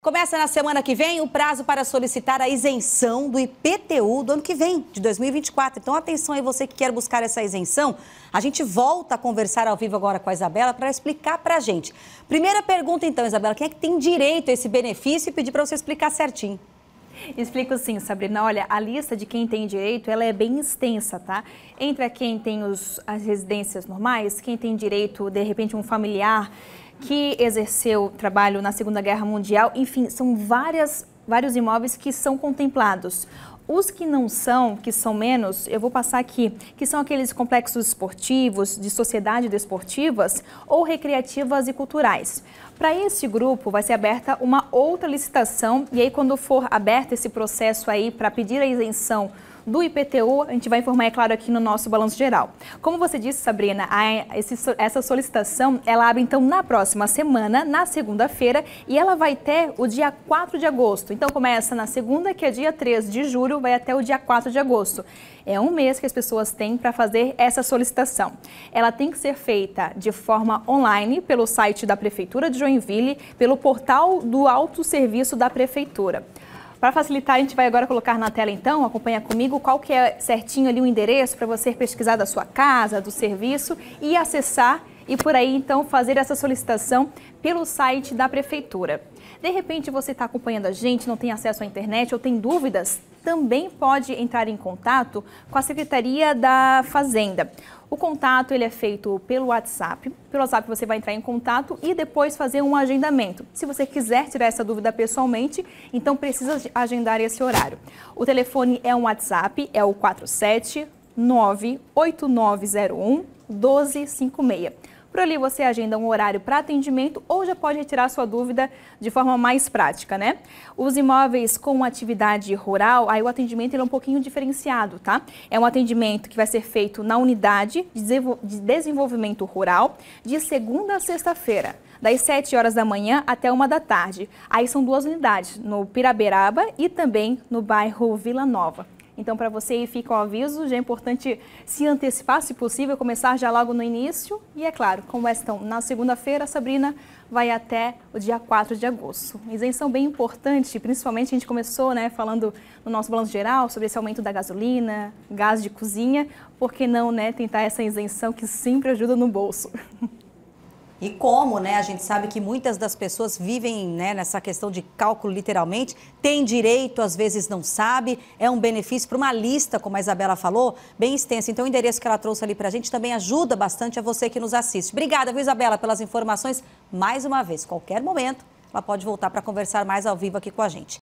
Começa na semana que vem o prazo para solicitar a isenção do IPTU do ano que vem, de 2024. Então, atenção aí, você que quer buscar essa isenção. A gente volta a conversar ao vivo agora com a Isabela para explicar para a gente. Primeira pergunta, então, Isabela: quem é que tem direito a esse benefício? E pedir para você explicar certinho. Explico sim, Sabrina. Olha, a lista de quem tem direito, ela é bem extensa, tá? Entre quem tem os, as residências normais, quem tem direito, de repente, um familiar que exerceu trabalho na Segunda Guerra Mundial. Enfim, são várias, vários imóveis que são contemplados. Os que não são, que são menos, eu vou passar aqui, que são aqueles complexos esportivos, de sociedade desportivas ou recreativas e culturais. Para esse grupo vai ser aberta uma outra licitação e aí quando for aberto esse processo aí para pedir a isenção do IPTU, a gente vai informar, é claro, aqui no nosso balanço geral. Como você disse, Sabrina, a, esse, essa solicitação, ela abre então na próxima semana, na segunda-feira, e ela vai até o dia 4 de agosto. Então começa na segunda, que é dia 3 de julho, vai até o dia 4 de agosto. É um mês que as pessoas têm para fazer essa solicitação. Ela tem que ser feita de forma online pelo site da Prefeitura de Joinville, pelo portal do Alto Serviço da Prefeitura. Para facilitar, a gente vai agora colocar na tela então, acompanha comigo, qual que é certinho ali o endereço para você pesquisar da sua casa, do serviço e acessar e por aí então fazer essa solicitação pelo site da prefeitura. De repente você está acompanhando a gente, não tem acesso à internet ou tem dúvidas, também pode entrar em contato com a Secretaria da Fazenda. O contato ele é feito pelo WhatsApp. Pelo WhatsApp você vai entrar em contato e depois fazer um agendamento. Se você quiser tirar essa dúvida pessoalmente, então precisa agendar esse horário. O telefone é um WhatsApp, é o 4798901 1256. Por ali você agenda um horário para atendimento ou já pode retirar sua dúvida de forma mais prática, né? Os imóveis com atividade rural, aí o atendimento é um pouquinho diferenciado, tá? É um atendimento que vai ser feito na unidade de desenvolvimento rural de segunda a sexta-feira das 7 horas da manhã até 1 da tarde. Aí são duas unidades, no Piraberaba e também no bairro Vila Nova. Então, para você aí fica o um aviso, já é importante se antecipar, se possível, começar já logo no início. E é claro, como é estão na segunda-feira, Sabrina vai até o dia 4 de agosto. Isenção bem importante, principalmente a gente começou né, falando no nosso balanço geral sobre esse aumento da gasolina, gás de cozinha, por que não né, tentar essa isenção que sempre ajuda no bolso? E como, né? A gente sabe que muitas das pessoas vivem né, nessa questão de cálculo literalmente, tem direito, às vezes não sabe, é um benefício para uma lista, como a Isabela falou, bem extensa. Então o endereço que ela trouxe ali para a gente também ajuda bastante a você que nos assiste. Obrigada, viu, Isabela, pelas informações. Mais uma vez, qualquer momento, ela pode voltar para conversar mais ao vivo aqui com a gente.